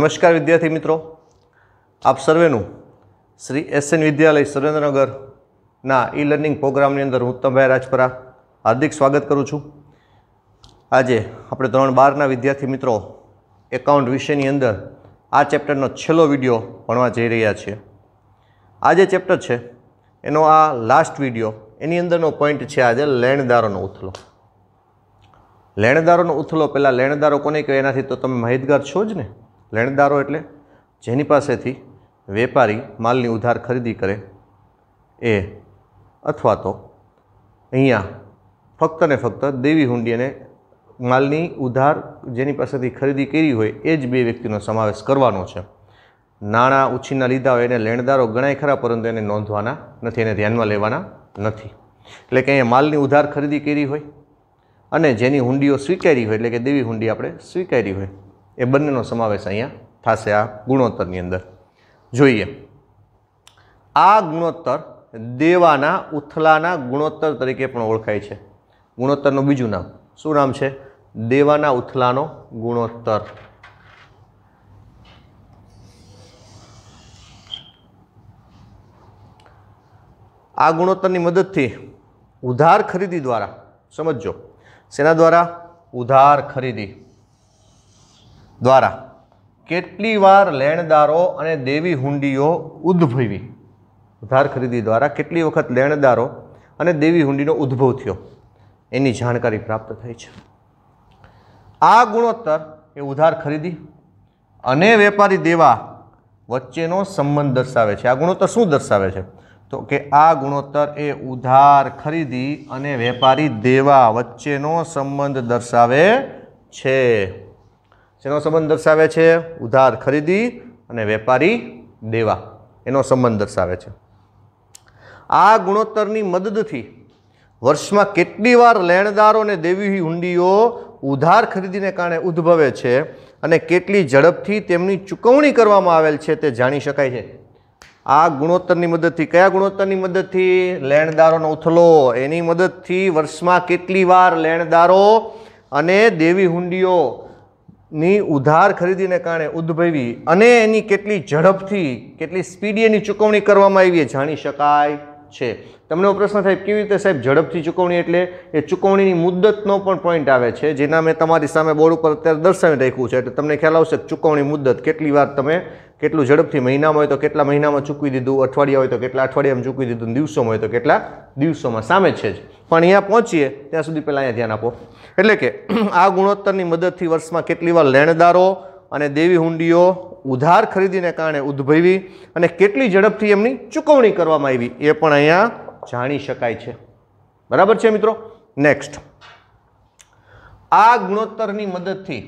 નમસ્કાર વિદ્યાર્થી મિત્રો આપ સર્વેનું શ્રી એસએન વિદ્યાલય સુરેન્દ્રનગરના ઈ લર્નિંગ પ્રોગ્રામની અંદર હું ઉત્તમભાઈ રાજપરા હાર્દિક સ્વાગત કરું છું આજે આપણે ધોરણ બારના વિદ્યાર્થી મિત્રો એકાઉન્ટ વિષયની અંદર આ ચેપ્ટરનો છેલ્લો વિડીયો ભણવા જઈ રહ્યા છીએ આ જે ચેપ્ટર છે એનો આ લાસ્ટ વિડીયો એની અંદરનો પોઈન્ટ છે આજે લેણદારોનો ઉથલો લેણદારોનો ઉથલો પહેલાં લેણદારો કોને કહેવાય એનાથી તો તમે માહિતગાર છો જ ને લેણદારો એટલે જેની પાસેથી વેપારી માલની ઉધાર ખરીદી કરે એ અથવા તો અહીંયા ફક્ત ને ફક્ત દેવી હુંડી માલની ઉધાર જેની પાસેથી ખરીદી કરી હોય એ જ બે વ્યક્તિનો સમાવેશ કરવાનો છે નાણાં ઉછીના લીધા હોય એને લેણદારો ગણાય ખરા પરંતુ એને નોંધવાના નથી એને ધ્યાનમાં લેવાના નથી એટલે કે અહીંયા માલની ઉધાર ખરીદી કરી હોય અને જેની હુંડીઓ સ્વીકારી હોય એટલે કે દેવી હુંડી આપણે સ્વીકારી હોય એ બંનેનો સમાવેશ અહીંયા થશે આ ગુણોત્તરની અંદર જોઈએ આ ગુણોત્તર દેવાના ઉથલાના ગુણોત્તર તરીકે પણ ઓળખાય છે ગુણોત્તરનું બીજું નામ શું નામ છે દેવાના ઉથલાનો ગુણોત્તર આ ગુણોત્તરની મદદથી ઉધાર ખરીદી દ્વારા સમજો સેના દ્વારા ઉધાર ખરીદી દ્વારા કેટલી વાર લેણદારો અને દેવી હુંડીઓ ઉદ્ભવી ઉધાર ખરીદી દ્વારા કેટલી વખત લેણદારો અને દેવી હુંડીનો ઉદ્ભવ થયો એની જાણકારી પ્રાપ્ત થઈ છે આ ગુણોત્તર એ ઉધાર ખરીદી અને વેપારી દેવા વચ્ચેનો સંબંધ દર્શાવે છે આ ગુણોત્તર શું દર્શાવે છે તો કે આ ગુણોત્તર એ ઉધાર ખરીદી અને વેપારી દેવા વચ્ચેનો સંબંધ દર્શાવે છે જેનો સંબંધ દર્શાવે છે ઉધાર ખરીદી અને વેપારી દેવા એનો સંબંધ દર્શાવે છે આ ગુણોત્તરની મદદથી વર્ષમાં કેટલી વાર લેણદારોને દેવી હુંડીઓ ઉધાર ખરીદીને કારણે ઉદ્ભવે છે અને કેટલી ઝડપથી તેમની ચૂકવણી કરવામાં આવેલ છે તે જાણી શકાય છે આ ગુણોત્તરની મદદથી કયા ગુણોત્તરની મદદથી લેણદારોનો ઉથલો એની મદદથી વર્ષમાં કેટલી વાર લેણદારો અને દેવી હુંડીઓ ની ઉધાર ખરીદીને કારણે ઉદ્ભવી અને એની કેટલી ઝડપથી કેટલી સ્પીડી એની ચૂકવણી કરવામાં આવી એ જાણી શકાય છે તમને પ્રશ્ન સાહેબ કેવી રીતે સાહેબ ઝડપથી ચૂકવણી એટલે એ ચૂકવણીની મુદ્દતનો પણ પોઈન્ટ આવે છે જેના મેં તમારી સામે બોર્ડ ઉપર અત્યારે દર્શાવી રાખ્યું છે એટલે તમને ખ્યાલ આવશે ચૂકવણી મુદ્દત કેટલી વાર તમે કેટલું ઝડપથી મહિનામાં હોય તો કેટલા મહિનામાં ચૂકવી દીધું અઠવાડિયા હોય તો કેટલા અઠવાડિયામાં ચૂકવી દીધું દિવસોમાં હોય તો કેટલા દિવસોમાં સામે છે જ પણ અહીંયા પહોંચીએ ત્યાં સુધી પહેલાં અહીંયા ધ્યાન આપો એટલે કે આ ગુણોત્તરની મદદથી વર્ષમાં કેટલી વાર લેણદારો અને દેવી હુંડીઓ ઉધાર ખરીદીને કારણે ઉદ્ભવી અને કેટલી ઝડપથી એમની ચૂકવણી કરવામાં આવી એ પણ અહીંયા જાણી શકાય છે બરાબર છે મિત્રો નેક્સ્ટ આ ગુણોત્તરની મદદથી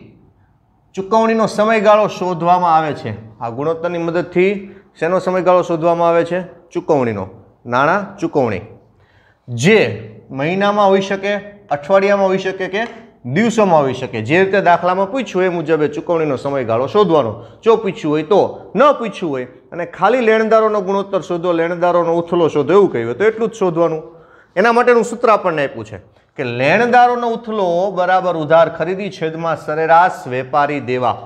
ચૂકવણીનો સમયગાળો શોધવામાં આવે છે આ ગુણોત્તરની મદદથી શેનો સમયગાળો શોધવામાં આવે છે ચૂકવણીનો નાણાં ચૂકવણી જે મહિનામાં હોઈ શકે અઠવાડિયામાં હોઈ શકે કે દિવસોમાં આવી શકે જે રીતે દાખલામાં પૂછ્યું એ મુજબે ચૂકવણીનો સમયગાળો શોધવાનો જો પૂછ્યું હોય તો ન પૂછ્યું હોય અને ખાલી લેણદારોનો ગુણોત્તર શોધો લેણદારોનો ઉથલો શોધો એવું કહ્યું તો એટલું જ શોધવાનું એના માટેનું સૂત્ર આપણને આપ્યું છે કે લેણદારોનો ઉથલો બરાબર ઉધાર ખરીદી છેદમાં સરેરાશ વેપારી દેવા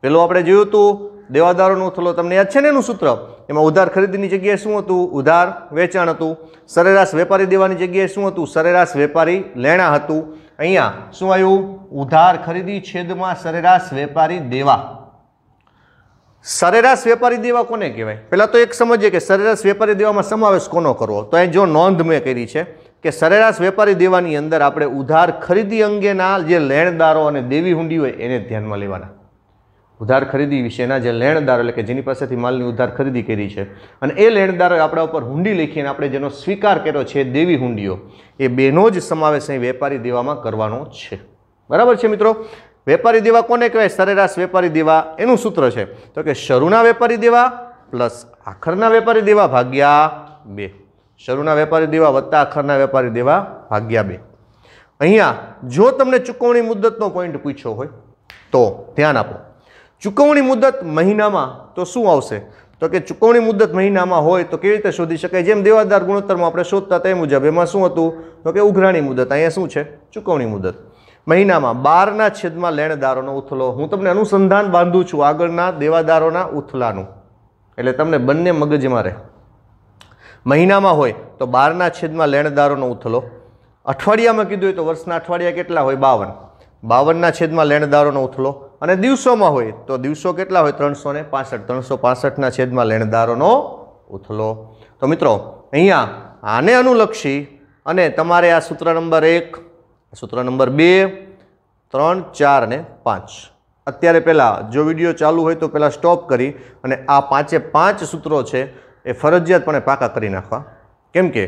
પેલું આપણે જોયું હતું દેવાદારોનો ઉથલો તમને યાદ છે ને એનું સૂત્ર એમાં ઉધાર ખરીદીની જગ્યાએ શું હતું ઉધાર વેચાણ હતું સરેરાશ વેપારી દેવાની જગ્યાએ શું હતું સરેરાશ વેપારી લેણા હતું અહીંયા શું આવ્યું ઉધાર ખરીદી છેદમાં સરેરાશ વેપારી દેવા સરેરાશ વેપારી દેવા કોને કહેવાય પહેલાં તો એક સમજીએ કે સરેરાશ વેપારી દેવામાં સમાવેશ કોનો કરવો તો એ જો નોંધ મેં કરી છે કે સરેરાશ વેપારી દેવાની અંદર આપણે ઉધાર ખરીદી અંગેના જે લેણદારો અને દેવી હુંડી હોય એને ધ્યાનમાં લેવાના ઉધાર ખરીદી વિશેના જે લેણદારો એટલે કે જેની પાસેથી માલની ઉધાર ખરીદી કરી છે અને એ લેણદારો આપણા ઉપર હુંડી લખીને આપણે જેનો સ્વીકાર કર્યો છે દેવી હુંડીઓ એ બેનો જ સમાવેશ અહીં વેપારી દેવામાં કરવાનો છે બરાબર છે મિત્રો વેપારી દેવા કોને કહેવાય સરેરાશ વેપારી દેવા એનું સૂત્ર છે તો કે શરૂના વેપારી દેવા પ્લસ આખરના વેપારી દેવા ભાગ્યા બે શરૂના વેપારી દેવા વત્તા આખરના વેપારી દેવા ભાગ્યા બે અહીંયા જો તમને ચૂકવણી મુદ્દતનો પોઈન્ટ પૂછ્યો હોય તો ધ્યાન આપો ચૂકવણી મુદત મહિનામાં તો શું આવશે તો કે ચૂકવણી મુદત મહિનામાં હોય તો કેવી રીતે શોધી શકાય જેમ દેવાદાર ગુણોત્તરમાં આપણે શોધતા તે મુજબ એમાં શું હતું તો કે ઉઘરાણી મુદત અહીંયા શું છે ચૂકવણી મુદત મહિનામાં બારના છેદમાં લેણદારોનો ઉથલો હું તમને અનુસંધાન બાંધું છું આગળના દેવાદારોના ઉથલાનું એટલે તમને બંને મગજમાં રહે મહિનામાં હોય તો બારના છેદમાં લેણદારોનો ઉથલો અઠવાડિયામાં કીધું હોય તો વર્ષના અઠવાડિયા કેટલા હોય બાવન બાવનના છેદમાં લેણદારોનો ઉથલો અને દિવસોમાં હોય તો દિવસો કેટલા હોય ત્રણસો ને પાસઠ ત્રણસો પાસઠના છેદમાં લેણદારોનો ઉથલો તો મિત્રો અહીંયા આને અનુલક્ષી અને તમારે આ સૂત્ર નંબર એક સૂત્ર નંબર બે ત્રણ ચાર ને પાંચ અત્યારે પહેલાં જો વિડીયો ચાલુ હોય તો પહેલાં સ્ટોપ કરી અને આ પાંચે પાંચ સૂત્રો છે એ ફરજિયાતપણે પાકા કરી નાખવા કેમ કે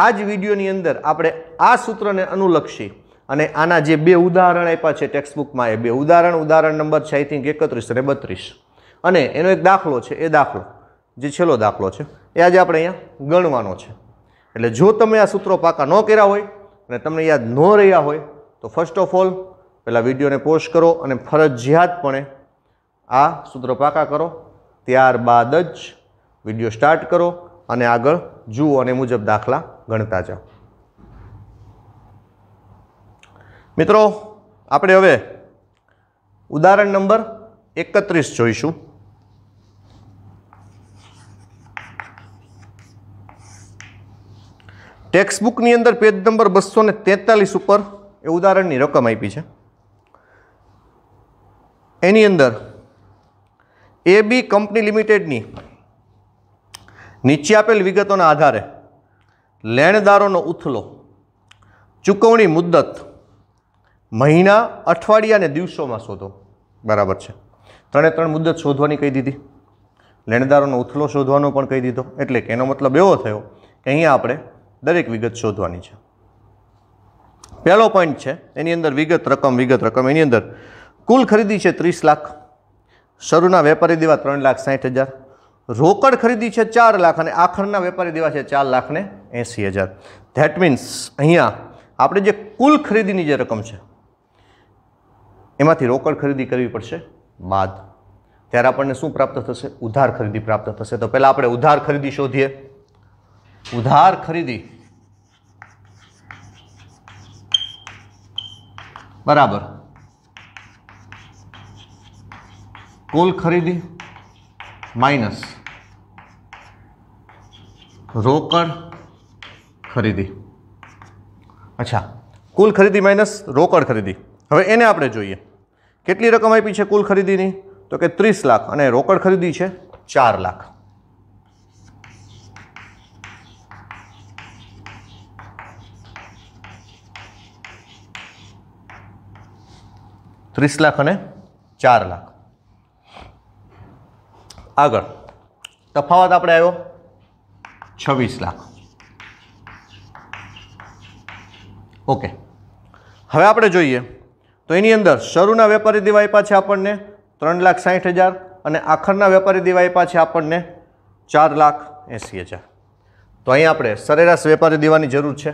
આ જ વિડીયોની અંદર આપણે આ સૂત્રને અનુલક્ષી અને આના જે બે ઉદાહરણ આપ્યા છે ટેક્સ્ટબુકમાં એ બે ઉદાહરણ ઉદાહરણ નંબર છે આઈ થિંક એકત્રીસ અને બત્રીસ અને એનો એક દાખલો છે એ દાખલો જે છેલ્લો દાખલો છે એ આજે આપણે અહીંયા ગણવાનો છે એટલે જો તમે આ સૂત્રો પાકા ન કર્યા હોય અને તમને યાદ ન રહ્યા હોય તો ફર્સ્ટ ઓફ ઓલ પહેલાં વિડીયોને પોસ્ટ કરો અને ફરજિયાતપણે આ સૂત્રો પાકા કરો ત્યારબાદ જ વિડીયો સ્ટાર્ટ કરો અને આગળ જુઓ અને મુજબ દાખલા ગણતા જાઓ મિત્રો આપણે હવે ઉદાહરણ નંબર એકત્રીસ જોઈશું ટેક્સ્ટબુકની અંદર પેજ નંબર બસો ને તેતાલીસ ઉપર એ ઉદાહરણની રકમ આપી છે એની અંદર એ બી કંપની લિમિટેડની નીચે આપેલ વિગતોના આધારે લેણદારોનો ઉથલો ચૂકવણી મુદ્દત મહિના અઠવાડિયા અને દિવસોમાં શોધો બરાબર છે ત્રણે ત્રણ મુદત શોધવાની કહી દીધી લેણદારોનો ઉથલો શોધવાનો પણ કહી દીધો એટલે કે એનો મતલબ એવો થયો કે અહીંયા આપણે દરેક વિગત શોધવાની છે પહેલો પોઈન્ટ છે એની અંદર વિગત રકમ વિગત રકમ એની અંદર કુલ ખરીદી છે ત્રીસ લાખ શરૂના વેપારી દેવા ત્રણ લાખ સાઠ હજાર રોકડ ખરીદી છે ચાર લાખ અને આખરના વેપારી દેવા છે ચાર લાખને એંસી હજાર ધેટ મીન્સ અહીંયા આપણે જે કુલ ખરીદીની જે રકમ છે એમાંથી રોકડ ખરીદી કરવી પડશે બાદ ત્યારે આપણને શું પ્રાપ્ત થશે ઉધાર ખરીદી પ્રાપ્ત થશે તો પહેલાં આપણે ઉધાર ખરીદી શોધીએ ઉધાર ખરીદી બરાબર કુલ ખરીદી માઇનસ રોકડ ખરીદી અચ્છા કુલ ખરીદી માઇનસ રોકડ ખરીદી હવે એને આપણે જોઈએ કેટલી રકમ આપી છે કુલ ખરીદીની તો કે ત્રીસ લાખ અને રોકડ ખરીદી છે ચાર લાખ ત્રીસ લાખ અને ચાર લાખ આગળ તફાવત આપણે આવ્યો છવ્વીસ લાખ ઓકે હવે આપણે જોઈએ તો એની અંદર શરૂના વેપારી દીવા પાછી આપણને ત્રણ લાખ સાઠ હજાર અને આખરના વેપારી દીવા પાછી આપણને ચાર લાખ એંસી હજાર તો અહીં આપણે સરેરાશ વેપારી દીવાની જરૂર છે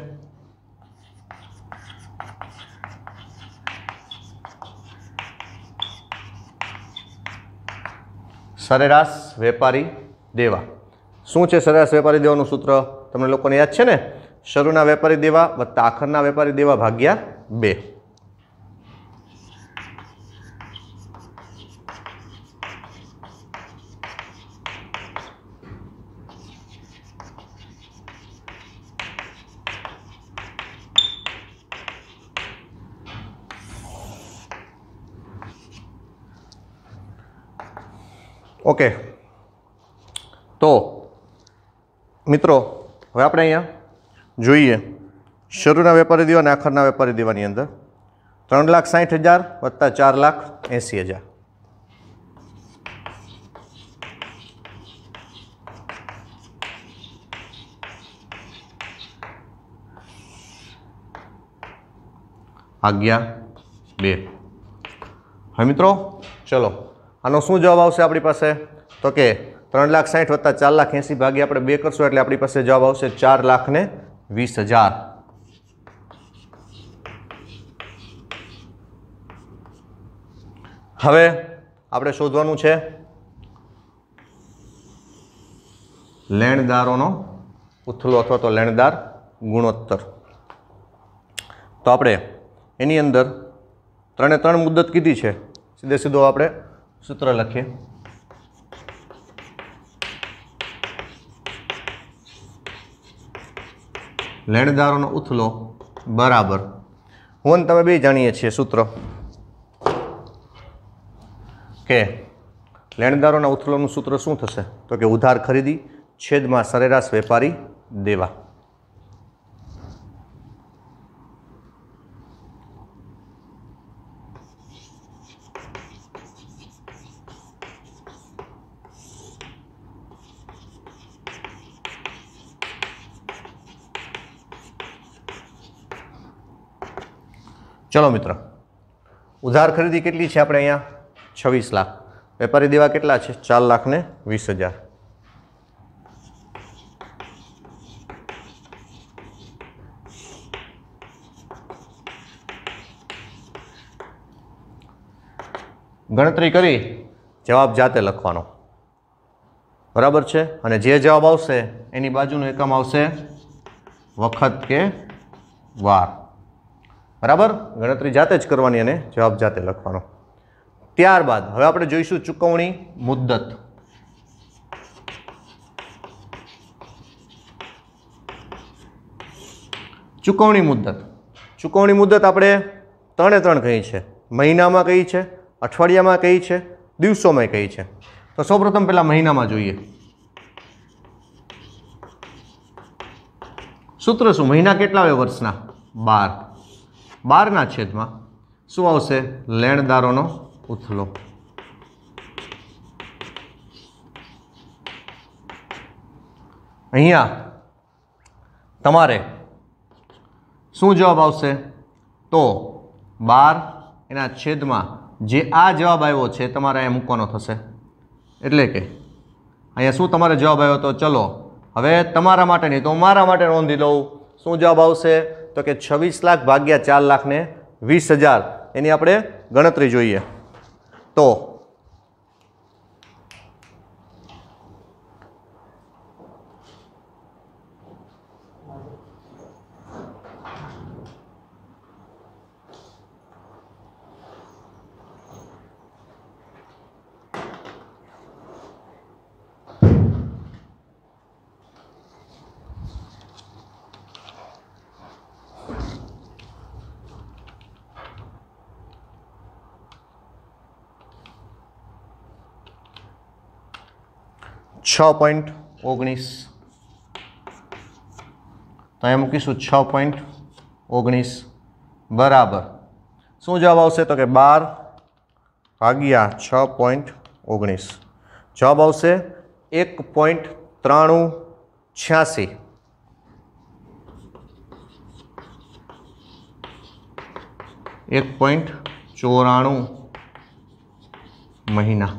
સરેરાશ વેપારી દેવા શું છે સરેરાશ વેપારી દેવાનું સૂત્ર તમને લોકોને યાદ છે ને શરૂના વેપારી દેવા વત્તા આખરના વેપારી દેવા ભાગ્યા બે ઓકે તો મિત્રો હવે આપણે અહીંયા જોઈએ શરૂના વેપારી દીવા અને આખરના વેપારી દીવાની અંદર ત્રણ લાખ સાહીઠ હજાર વત્તા ચાર લાખ એંસી હજાર આજ્ઞા બે હવે મિત્રો ચલો આનો શું જવાબ આવશે આપણી પાસે તો કે ત્રણ લાખ સાહીઠ વત્તા ચાર લાખ એંસી ભાગે આપણે બે કરશું એટલે આપણી પાસે જવાબ આવશે ચાર લાખ ને વીસ હજાર હવે આપણે શોધવાનું છે લેણદારોનો ઉથલો અથવા તો લેણદાર ગુણોત્તર તો આપણે એની અંદર ત્રણે ત્રણ મુદત કીધી છે સીધે સીધો આપણે સૂત્ર લખીએ લેણદારોનો ઉથલો બરાબર હું તમે બે જાણીએ છીએ સૂત્ર કે લેણદારોના ઉથલોનું સૂત્ર શું થશે તો કે ઉધાર ખરીદી છેદમાં સરેરાશ વેપારી દેવા ચલો મિત્ર ઉધાર ખરીદી કેટલી છે આપણે અહીંયા છવ્વીસ લાખ વેપારી દેવા કેટલા છે ચાર લાખ ને વીસ હજાર ગણતરી કરી જવાબ જાતે લખવાનો બરાબર છે અને જે જવાબ આવશે એની બાજુનું એકમ આવશે વખત કે વાર બરાબર ગણતરી જાતે જ કરવાની અને જવાબ જાતે લખવાનો ત્યારબાદ હવે આપણે જોઈશું ચુકવણી મુદ્દત ચુકવણી મુદ્દત ચુકવણી મુદ્દત આપણે ત્રણે ત્રણ કહી છે મહિનામાં કહી છે અઠવાડિયામાં કહી છે દિવસોમાં કહી છે તો સૌપ્રથમ પહેલાં મહિનામાં જોઈએ સૂત્ર શું મહિના કેટલા હોય વર્ષના બાર બારના છેદમાં શું આવશે લેણદારોનો ઉથલો અહીંયા તમારે શું જવાબ આવશે તો બાર એના છેદમાં જે આ જવાબ આવ્યો છે તમારે અહીંયા મૂકવાનો થશે એટલે કે અહીંયા શું તમારે જવાબ આવ્યો તો ચલો હવે તમારા માટે નહીં તો મારા માટે નોંધી લઉં શું જવાબ આવશે તો કે છવ્વીસ લાખ ભાગ્યા ચાર લાખને વીસ હજાર એની આપણે ગણતરી જોઈએ તો છ પોઈન્ટ ઓગણીસ તો અહીંયા મૂકીશું છ પોઈન્ટ ઓગણીસ બરાબર શું જવાબ આવશે તો કે બાર ભાગ્યા છ પોઈન્ટ ઓગણીસ જવાબ આવશે એક પોઈન્ટ ત્રાણું છ્યાસી એક પોઈન્ટ ચોરાણું મહિના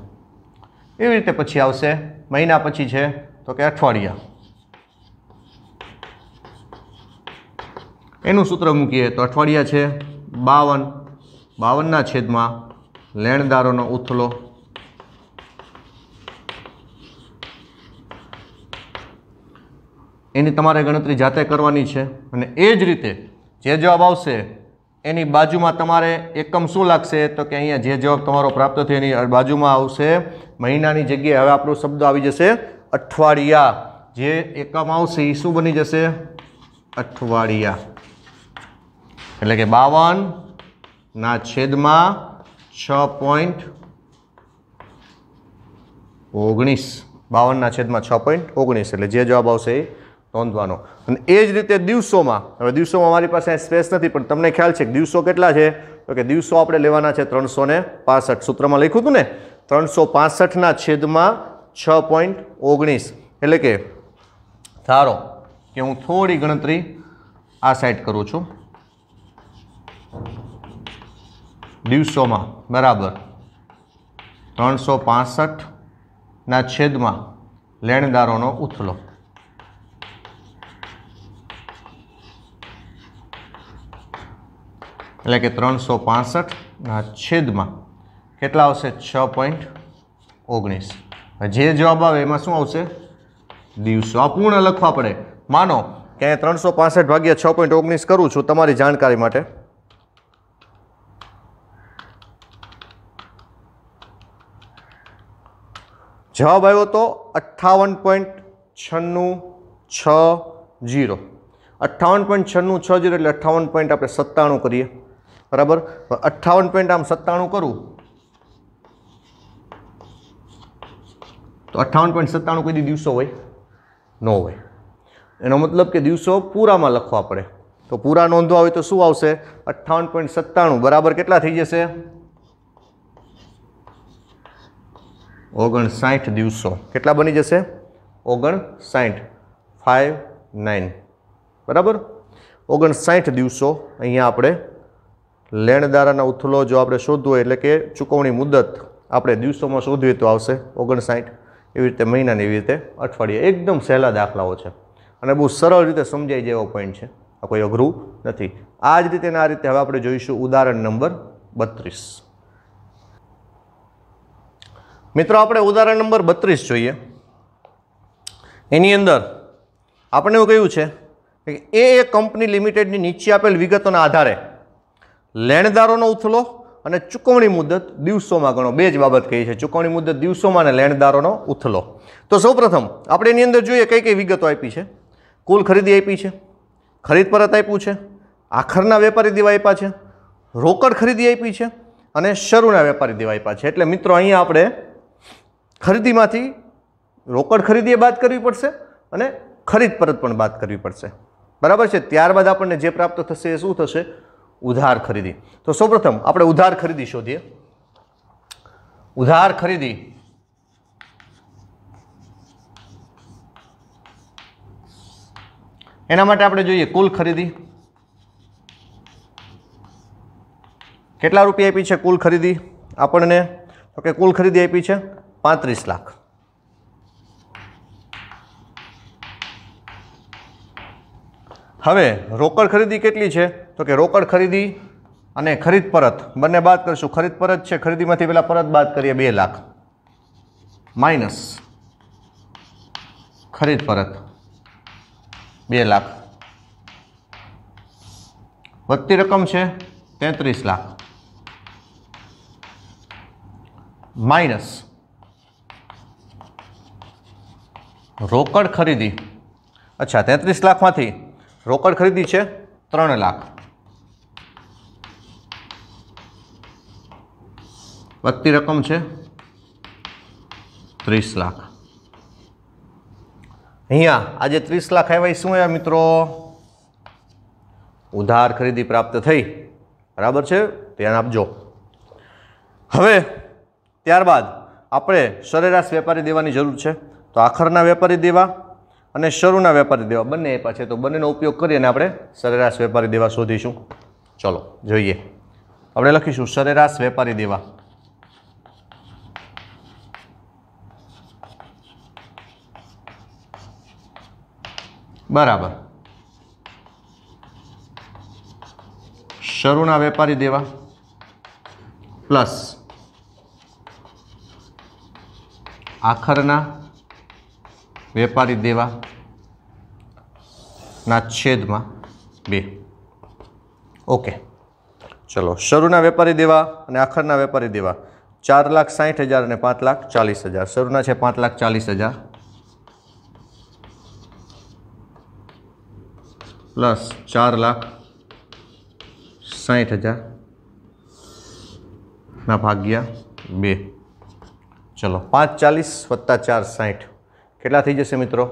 એવી રીતે પછી આવશે મહિના પછી છે તો કે અઠવાડિયા એનું સૂત્ર મૂકીએ તો અઠવાડિયા છે બાવન બાવનના છેદમાં લેણદારોનો ઉથલો એની તમારે ગણતરી જાતે કરવાની છે અને એ જ રીતે જે જવાબ આવશે એની બાજુમાં તમારે એકમ શું લાગશે તો કે અહીંયા જે જવાબ તમારો પ્રાપ્ત થયો એની બાજુમાં આવશે મહિનાની જગ્યાએ હવે આપણો શબ્દ આવી જશે અઠવાડિયા જે એકમ આવશે એ શું બની જશે અઠવાડિયા એટલે કે બાવન ના છેદમાં છ પોઈન્ટ ઓગણીસ બાવનના છેદમાં છ પોઈન્ટ ઓગણીસ એટલે જે જવાબ આવશે એ નોંધવાનો અને એ જ રીતે દિવસોમાં હવે દિવસોમાં મારી પાસે સ્પેસ નથી પણ તમને ખ્યાલ છે કે દિવસો કેટલા છે તો કે દિવસો આપણે લેવાના છે ત્રણસો ને પાસઠ સૂત્રમાં લખ્યું હતું ને ત્રણસો પાસઠના છેદમાં છ પોઈન્ટ ઓગણીસ એટલે કે ધારો કે હું થોડી ગણતરી આ સાઈડ કરું છું દિવસોમાં બરાબર ત્રણસો પાસઠના છેદમાં લેણદારોનો ઉથલો એટલે કે ત્રણસો પાસઠના છેદમાં કેટલા આવશે છ પોઈન્ટ ઓગણીસ જે જવાબ આવે એમાં શું આવશે દિવસો અપૂર્ણ લખવા પડે માનો કે અહીંયા ત્રણસો પાસઠ ભાગ્યા છ પોઈન્ટ ઓગણીસ કરું છું તમારી જાણકારી માટે જવાબ આવ્યો તો અઠ્ઠાવન પોઈન્ટ છન્નું છ જીરો અઠ્ઠાવન પોઈન્ટ છન્નું છ જીરો એટલે અઠ્ઠાવન પોઈન્ટ આપણે સત્તાણું કરીએ બરાબર અઠ્ઠાવન પોઈન્ટ આમ સત્તાણું કરું તો અઠાવન પોઈન્ટ સત્તાણું કોઈ દિવસો હોય ન હોય એનો મતલબ કે દિવસો પૂરામાં લખવા પડે તો પૂરા નોંધવા હોય તો શું આવશે અઠ્ઠાવન પોઈન્ટ સત્તાણું બરાબર કેટલા થઈ જશે ઓગણસાઠ દિવસો કેટલા બની જશે ઓગણસાઠ ફાઇવ નાઇન બરાબર ઓગણસાઠ દિવસો અહીંયા આપણે લેણદારાના ઉથલો જો આપણે શોધવો એટલે કે ચૂકવણી મુદત આપણે દિવસોમાં શોધવી તો આવશે ઓગણસાઠ એવી રીતે મહિનાની એવી રીતે અઠવાડિયે એકદમ સહેલા દાખલાઓ છે અને બહુ સરળ રીતે સમજાય જેવો પોઈન્ટ છે આ કોઈ અઘરું નથી આ જ રીતે આ રીતે હવે આપણે જોઈશું ઉદાહરણ નંબર બત્રીસ મિત્રો આપણે ઉદાહરણ નંબર બત્રીસ જોઈએ એની અંદર આપણે એવું કહ્યું છે કે એ કંપની લિમિટેડની નીચે આપેલ વિગતોના આધારે લેણદારોનો ઉથલો અને ચૂકવણી મુદત દિવસોમાં ગણો બે જ બાબત કહી છે ચૂકવણી મુદત દિવસોમાં અને લેણદારોનો ઉથલો તો સૌપ્રથમ આપણે એની અંદર જોઈએ કઈ કઈ વિગતો આપી છે કુલ ખરીદી આપી છે ખરીદ પરત આપ્યું છે આખરના વેપારી દેવા આપ્યા છે રોકડ ખરીદી આપી છે અને શરૂના વેપારી દેવા આપ્યા છે એટલે મિત્રો અહીંયા આપણે ખરીદીમાંથી રોકડ ખરીદીએ એ બાદ કરવી પડશે અને ખરીદ પરત પણ બાદ કરવી પડશે બરાબર છે ત્યારબાદ આપણને જે પ્રાપ્ત થશે એ શું થશે ઉધાર ખરીદી તો સૌપ્રથમ આપણે ઉધાર ખરીદી શોધીએ ઉધાર ખરીદી એના માટે આપણે જોઈએ કુલ ખરીદી કેટલા રૂપિયા આપી છે કુલ ખરીદી આપણને તો કે કુલ ખરીદી આપી છે પાંત્રીસ લાખ હવે રોકડ ખરીદી કેટલી છે તો કે રોકડ ખરીદી અને ખરીદ પરત બંને બાદ કરીશું ખરીદ પરત છે ખરીદીમાંથી પહેલાં પરત બાદ કરીએ બે લાખ માઇનસ ખરીદ પરત બે લાખ વધતી રકમ છે તેત્રીસ લાખ માઇનસ રોકડ ખરીદી અચ્છા તેત્રીસ લાખમાંથી રોકડ ખરીદી છે ત્રણ લાખ વધતી રકમ છે ત્રીસ લાખ અહીંયા આજે ત્રીસ લાખ આવ્યા શું આવ્યા મિત્રો ઉધાર ખરીદી પ્રાપ્ત થઈ બરાબર છે ધ્યાન આપજો હવે ત્યારબાદ આપણે સરેરાશ વેપારી દેવાની જરૂર છે તો આખરના વેપારી દેવા અને શરૂના વેપારી દેવા બંને આપ્યા છે તો બંનેનો ઉપયોગ કરીને આપણે સરેરાશ વેપારી દેવા શોધીશું ચલો જોઈએ આપણે લખીશું સરેરાશ વેપારી દેવા બરાબર શરૂના વેપારી દેવા પ્લસ આખરના વેપારી દેવા ના છેદમાં બે ઓકે ચલો શરૂના વેપારી દેવા અને આખરના વેપારી દેવા ચાર લાખ સાહીઠ હજાર અને પાંચ લાખ ચાલીસ હજાર શરૂના છે પાંચ લાખ ચાલીસ હજાર પ્લસ ચાર લાખ સાહીઠ હજાર ના ભાગ્યા બે ચલો પાંચ ચાલીસ વત્તા ચાર સાહીઠ કેટલા થઈ જશે મિત્રો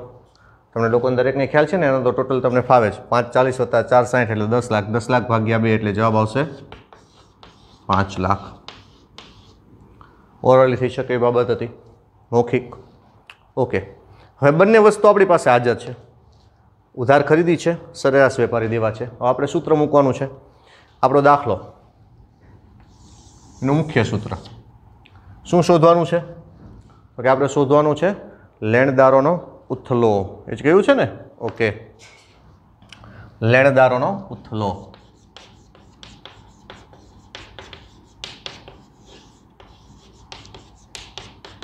તમને લોકોને દરેકને ખ્યાલ છે ને એનો તો ટોટલ તમને ફાવે જ પાંચ ચાલીસ વત્તા ચાર સાઠ એટલે દસ લાખ દસ લાખ ભાગ્યા બે એટલે જવાબ આવશે પાંચ લાખ ઓરલી થઈ શકે એ બાબત હતી મૌખિક ઓકે હવે બંને વસ્તુ આપણી પાસે હાજર છે ઉધાર ખરીદી છે સરેરાશ વેપારી દેવા છે હવે આપણે સૂત્ર મૂકવાનું છે આપણો દાખલો એનું મુખ્ય સૂત્ર શું શોધવાનું છે તો કે આપણે શોધવાનું છે લેણદારોનો ઉથલો એ જ કહ્યું છે ને ઓકે લેણદારોનો ઉથલો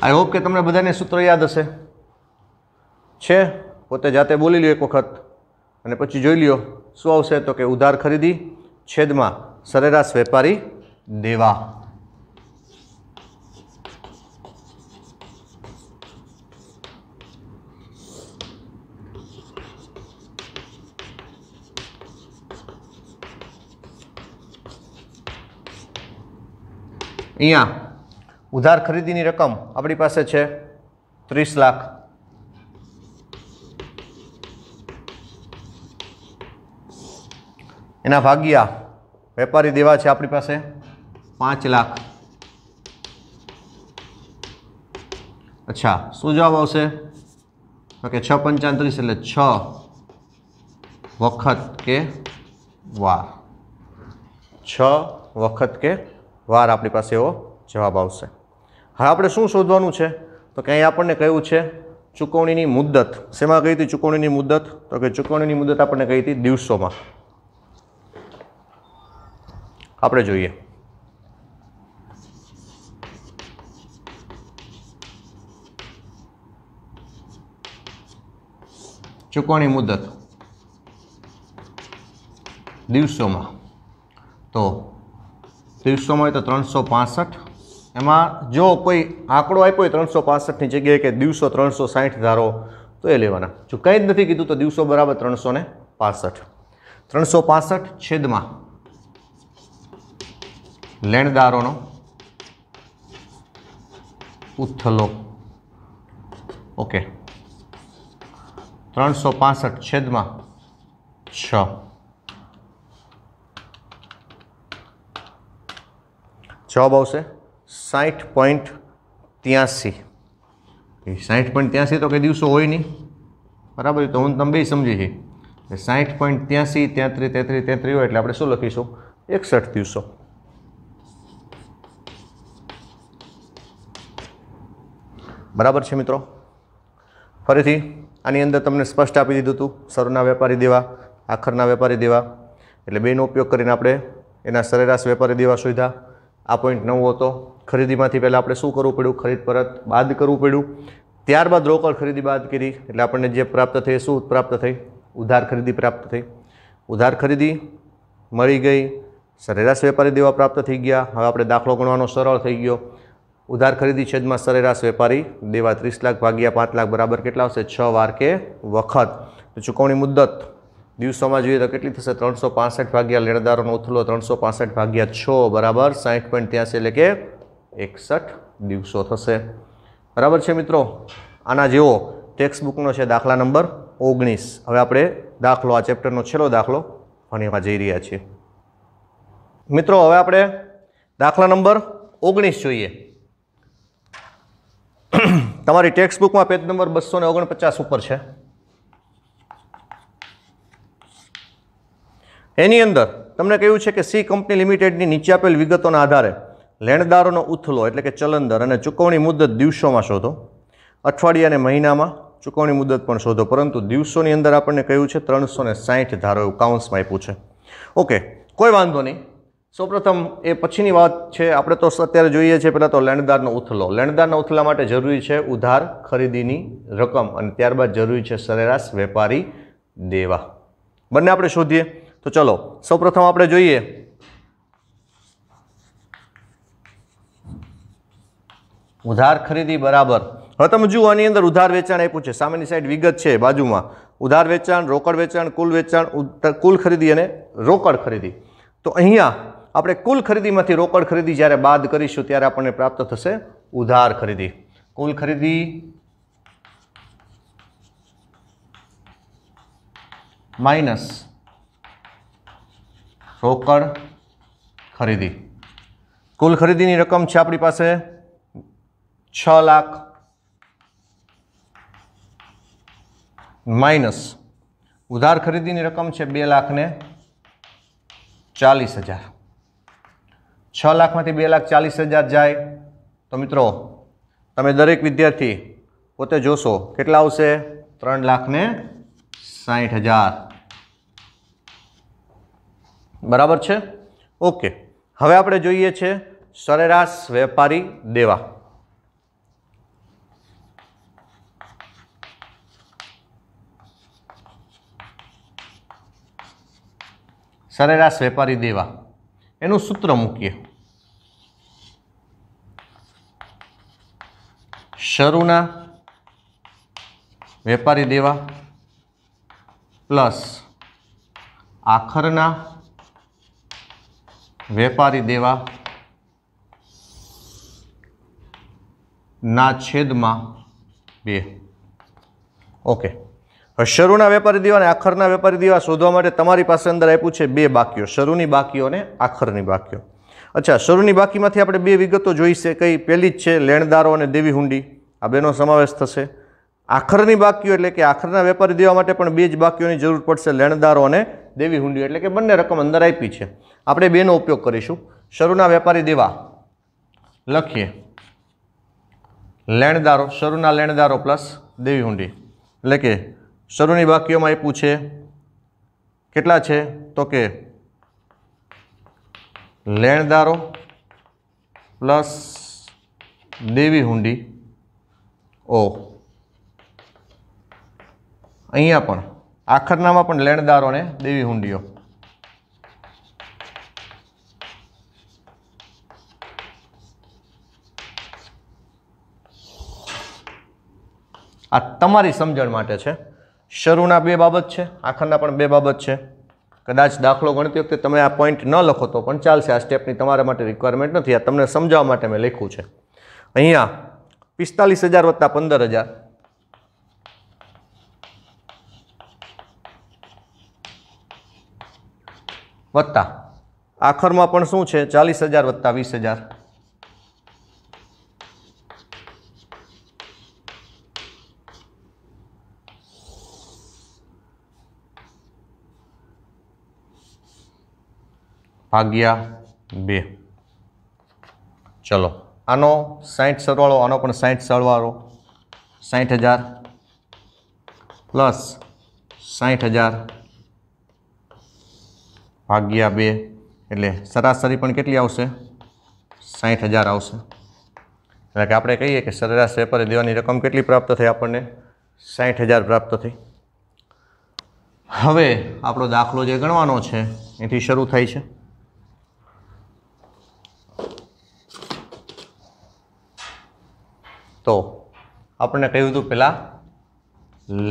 આઈ હોપ કે તમને બધાને સૂત્ર યાદ હશે છે પોતે જાતે બોલી લ્યો એક વખત અને પછી જોઈ લ્યો શું આવશે તો કે ઉધાર ખરીદી છેદમાં સરેરાશ વેપારી દેવા અહીંયા ઉધાર ખરીદીની રકમ આપણી પાસે છે ત્રીસ લાખ એના ભાગ્યા વેપારી દેવા છે આપણી પાસે પાંચ લાખ અચ્છા શું જવાબ આવશે ઓકે છ પંચાત્રીસ એટલે છ વખત કે વાર છ વખત કે વાર આપણી પાસે એવો જવાબ આવશે હવે આપણે શું શોધવાનું છે તો કે અહીં આપણને કહ્યું છે ચૂકવણીની મુદ્દત શેમાં કહી હતી ચૂકવણીની મુદ્દત તો કે ચૂકવણીની મુદ્દત આપણને કહી હતી દિવસોમાં આપણે જોઈએ ચૂકવણી મુદ્દત દિવસોમાં તો દિવસોમાં તો ત્રણસો પાસઠ એમાં જો કોઈ આંકડો આપ્યો હોય ત્રણસો પાસઠની જગ્યાએ કે દિવસો ત્રણસો સાઠ ધારો તો એ લેવાના જો કંઈ જ નથી કીધું તો દિવસો બરાબર ત્રણસો ને પાસઠ ત્રણસો પાસઠ છેદમાં લેણદારોનો ઉથલો ઓકે ત્રણસો પાસઠ છેદમાં છ જવાબ આવશે સાઠ પોઈન્ટ ત્યાંસી સાઠ પોઈન્ટ ત્યાંસી તો કંઈ દિવસો હોય નહીં બરાબર તો હું તમે બે સમજી છીએ સાઠ પોઈન્ટ ત્યાંસી તેત્રીસ તેત્રી તેત્રી હોય એટલે આપણે શું લખીશું એકસઠ દિવસો બરાબર છે મિત્રો ફરીથી આની અંદર તમને સ્પષ્ટ આપી દીધું હતું સરના વેપારી દેવા આખરના વેપારી દેવા એટલે બેનો ઉપયોગ કરીને આપણે એના સરેરાશ વેપારી દેવા સુવિધા આ પોઈન્ટ નવ હતો ખરીદીમાંથી પહેલાં આપણે શું કરવું પડ્યું ખરીદ પરત બાદ કરવું પડ્યું ત્યારબાદ રોકડ ખરીદી બાદ કરી એટલે આપણને જે પ્રાપ્ત થઈ શું પ્રાપ્ત થઈ ઉધાર ખરીદી પ્રાપ્ત થઈ ઉધાર ખરીદી મળી ગઈ સરેરાશ વેપારી દેવા પ્રાપ્ત થઈ ગયા હવે આપણે દાખલો ગણવાનો સરળ થઈ ગયો ઉધાર ખરીદી છેદમાં સરેરાશ વેપારી દેવા ત્રીસ લાખ ભાગ્યા પાંચ લાખ બરાબર કેટલા આવશે છ વાર કે વખત ચૂકવણી મુદ્દત દિવસોમાં જોઈએ તો કેટલી થશે ત્રણસો પાસઠ ભાગ્યા લેણદારોનો ઉથલો ત્રણસો પાસઠ ભાગ્યા છ બરાબર સાઠ પોઈન્ટ ત્યાંસી એટલે કે એકસઠ દિવસો થશે બરાબર છે મિત્રો આના જેવો ટેક્સ્ટ બુકનો છે દાખલા નંબર ઓગણીસ હવે આપણે દાખલો આ ચેપ્ટરનો છેલ્લો દાખલો ભણવા જઈ રહ્યા છીએ મિત્રો હવે આપણે દાખલા નંબર ઓગણીસ જોઈએ તમારી ટેક્સ્ટબુકમાં પેજ નંબર બસો ઓગણપચાસ ઉપર છે એની અંદર તમને કહ્યું છે કે સી કંપની લિમિટેડની નીચે આપેલ વિગતોના આધારે લેણદારોનો ઉથલો એટલે કે ચલંદર અને ચૂકવણી મુદત દિવસોમાં શોધો અઠવાડિયાને મહિનામાં ચૂકવણી મુદત પણ શોધો પરંતુ દિવસોની અંદર આપણને કહ્યું છે ત્રણસો ને સાહીઠ ધારો એવું કાઉન્સમાં આપ્યું છે ઓકે કોઈ વાંધો નહીં સૌપ્રથમ એ પછીની વાત છે આપણે તો અત્યારે જોઈએ છીએ પહેલાં તો લેણદારનો ઉથલો લેણદારના ઉથલા માટે જરૂરી છે ઉધાર ખરીદીની રકમ અને ત્યારબાદ જરૂરી છે સરેરાશ વેપારી દેવા બંને આપણે શોધીએ તો ચલો સૌપ્રથમ આપણે જોઈએ ઉધાર ખરીદી બરાબર હવે તમે જુઓ આની અંદર ઉધાર વેચાણ આપ્યું છે સામેની સાઈડ વિગત છે બાજુમાં ઉધાર વેચાણ રોકડ વેચાણ કુલ વેચાણ કુલ ખરીદી અને રોકડ ખરીદી તો અહીંયા આપણે કુલ ખરીદીમાંથી રોકડ ખરીદી જ્યારે બાદ કરીશું ત્યારે આપણને પ્રાપ્ત થશે ઉધાર ખરીદી કુલ ખરીદી માઇનસ રોકડ ખરીદી કુલ ખરીદીની રકમ છે આપણી પાસે છ લાખ માઇનસ ઉધાર ખરીદીની રકમ છે બે લાખને ચાલીસ હજાર છ લાખમાંથી બે લાખ ચાલીસ હજાર જાય તો મિત્રો તમે દરેક વિદ્યાર્થી પોતે જોશો કેટલા આવશે ત્રણ લાખને સાઠ હજાર બરાબર છે ઓકે હવે આપણે જોઈએ છે સરેરાશ વેપારી દેવા સરેરાશ વેપારી દેવા એનું સૂત્ર મૂકીએ શરૂના વેપારી દેવા પ્લસ આખરના વેપારી દેવા ના છેદમાં બે ઓકે શરૂના વેપારી દેવા અને આખરના વેપારી દેવા શોધવા માટે તમારી પાસે અંદર આપ્યું છે બે બાકીઓ શરૂની બાકીઓ અને આખરની બાકીઓ અચ્છા શરૂની બાકીમાંથી આપણે બે વિગતો જોઈશે કઈ પહેલી જ છે લેણદારો અને દેવી હુંડી આ બેનો સમાવેશ થશે આખરની બાકીઓ એટલે કે આખરના વેપારી દેવા માટે પણ બે જ બાકીઓની જરૂર પડશે લેણદારો અને દેવી હુંડી એટલે કે બંને રકમ અંદર આપી છે આપણે બેનો ઉપયોગ કરીશું શરૂના વેપારી દેવા લખીએ લેણદારો શરૂના લેણદારો પ્લસ દેવી હુંડી એટલે કે શરૂની બાકીઓમાં આપ્યું છે કેટલા છે તો કે લેણદારો પ્લસ દેવી હુંડી ઓ અહીંયા પણ આખરનામાં પણ લેણદારો ને દેવી હુંડીઓ આ તમારી સમજણ માટે છે શરૂના બે બાબત છે આખરના પણ બે બાબત છે કદાચ દાખલો ગણતી વખતે તમે આ પોઈન્ટ ન લખો તો પણ ચાલશે આ સ્ટેપની તમારા માટે રિક્વાયરમેન્ટ નથી આ તમને સમજાવવા માટે મેં લખ્યું છે અહીંયા પિસ્તાલીસ હજાર વત્તા પંદર હજાર વત્તા આખરમાં પણ શું છે ચાલીસ હજાર વત્તા વીસ હજાર ભાગ્યા બે ચલો આનો સાહીઠ સરવાળો આનો પણ સાહીઠ સરવાળો સાહીઠ હજાર પ્લસ સાહીઠ હજાર ભાગ્યા બે એટલે સરાસરી પણ કેટલી આવશે સાહીઠ હજાર આવશે એટલે કે આપણે કહીએ કે સરેરાશ વેપારી દેવાની રકમ કેટલી પ્રાપ્ત થઈ આપણને સાહીઠ હજાર પ્રાપ્ત થઈ હવે આપણો દાખલો જે ગણવાનો છે એથી શરૂ થાય છે તો આપણે કહ્યું હતું પહેલાં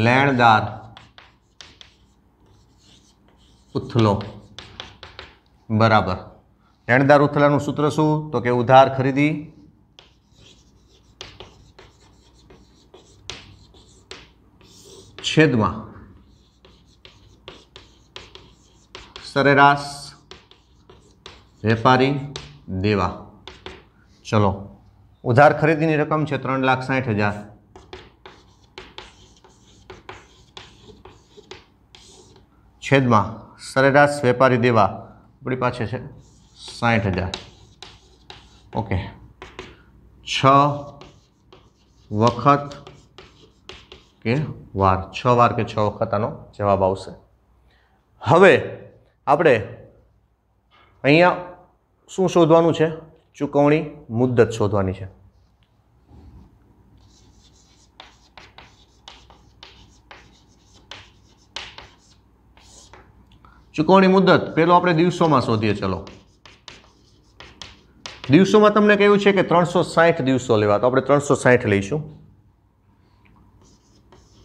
લેણદાર ઉથલો બરાબર લેણદાર ઉથલાનું સૂત્ર શું તો કે ઉધાર ખરીદી છેદમાં સરેરાશ વેપારી દેવા ચલો ઉધાર ખરીદીની રકમ છે ત્રણ લાખ સાઠ હજાર છેદમાં સરેરાશ વેપારી દેવા આપણી પાસે છે સાઠ હજાર ઓકે છ વખત કે વાર છ વાર કે છ વખત આનો જવાબ આવશે હવે આપણે અહીંયા શું શોધવાનું છે ચૂકવણી મુદ્દત શોધવાની છે ચૂકવણી મુદ્દત પેલો આપણે દિવસોમાં શોધીએ ચલો દિવસોમાં તમને કહ્યું છે કે ત્રણસો સાહીઠ દિવસો લેવા તો આપણે ત્રણસો સાઠ લઈશું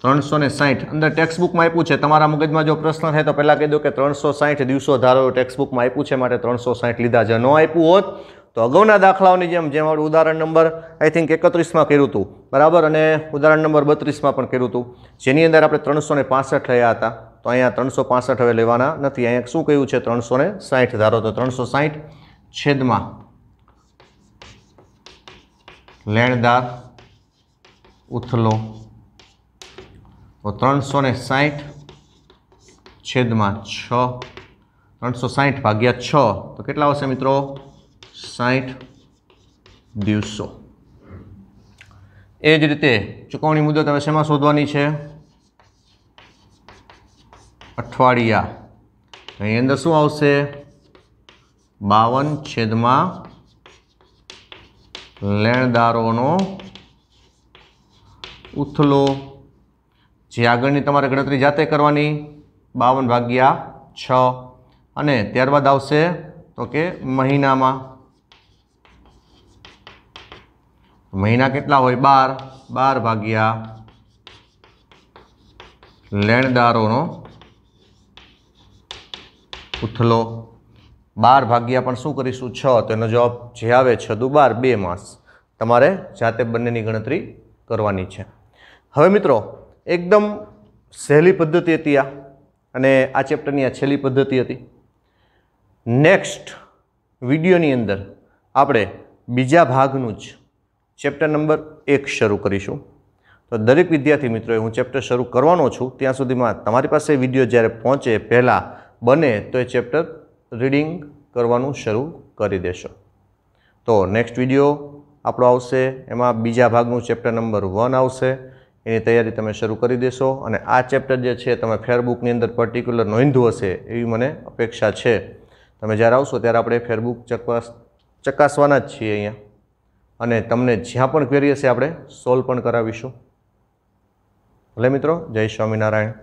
ત્રણસો ને સાઠ અંદર ટેક્સ્ટબુકમાં આપ્યું છે તમારા મગજમાં જો પ્રશ્ન થાય તો પહેલાં કહી દો કે ત્રણસો સાઠ દિવસો ધારો ટેક્સ્ટબુકમાં આપ્યું છે માટે ત્રણસો સાઠ લીધા છે ન આપ્યું હોત તો અગાઉના દાખલાઓની જેમ જેમ આપણે ઉદાહરણ નંબર આઈ થિંક એકત્રીસમાં કર્યું હતું બરાબર અને ઉદાહરણ નંબર બત્રીસમાં પણ કર્યું હતું જેની અંદર આપણે ત્રણસો ને પાસઠ લયા હતા તો અહીંયા ત્રણસો પાસઠ હવે લેવાના નથી અહીંયા શું કહ્યું છે ત્રણસો ને સાઠ ધારો તો ત્રણસો સાઠ છેદમાં લેણદાર ઉથલો તો ત્રણસો ને સાઠ છેદમાં છ ત્રણસો સાહીઠ ભાગ્યા છ તો કેટલા આવશે મિત્રો સાઠ દિવસો એ જ રીતે ચુકવણી મુદત હવે શેમાં શોધવાની છે અઠવાડિયા એની અંદર શું આવશે બાવન છેદમાં લેણદારોનો ઉથલો જે આગળની તમારે ગણતરી જાતે કરવાની બાવન ભાગ્યા છ અને ત્યારબાદ આવશે તો કે મહિનામાં મહિના કેટલા હોય બાર બાર ભાગ્યા લેણદારોનો ઉથલો બાર ભાગ્યા પણ શું કરીશું છ તો એનો જવાબ જે આવે છ દુ બાર બે માસ તમારે જાતે બંનેની ગણતરી કરવાની છે હવે મિત્રો એકદમ સહેલી પદ્ધતિ હતી આ અને આ ચેપ્ટરની આ છેલ્લી પદ્ધતિ હતી નેક્સ્ટ વિડીયોની અંદર આપણે બીજા ભાગનું જ ચેપ્ટર નંબર એક શરૂ કરીશું તો દરેક વિદ્યાર્થી મિત્રોએ હું ચેપ્ટર શરૂ કરવાનો છું ત્યાં સુધીમાં તમારી પાસે વિડીયો જ્યારે પહોંચે પહેલાં બને તો એ ચેપ્ટર રીડિંગ કરવાનું શરૂ કરી દેશો તો નેક્સ્ટ વિડીયો આપણો આવશે એમાં બીજા ભાગનું ચેપ્ટર નંબર વન આવશે એની તૈયારી તમે શરૂ કરી દેશો અને આ ચેપ્ટર જે છે તમે ફેરબુકની અંદર પર્ટિક્યુલર નોંધ્યું હશે એવી મને અપેક્ષા છે તમે જ્યારે આવશો ત્યારે આપણે ફેરબુક ચકાસ ચકાસવાના જ છીએ અહીંયા અને તમને જ્યાં પણ ક્વેરી હશે આપણે સોલ્વ પણ કરાવીશું ભલે મિત્રો જય સ્વામિનારાયણ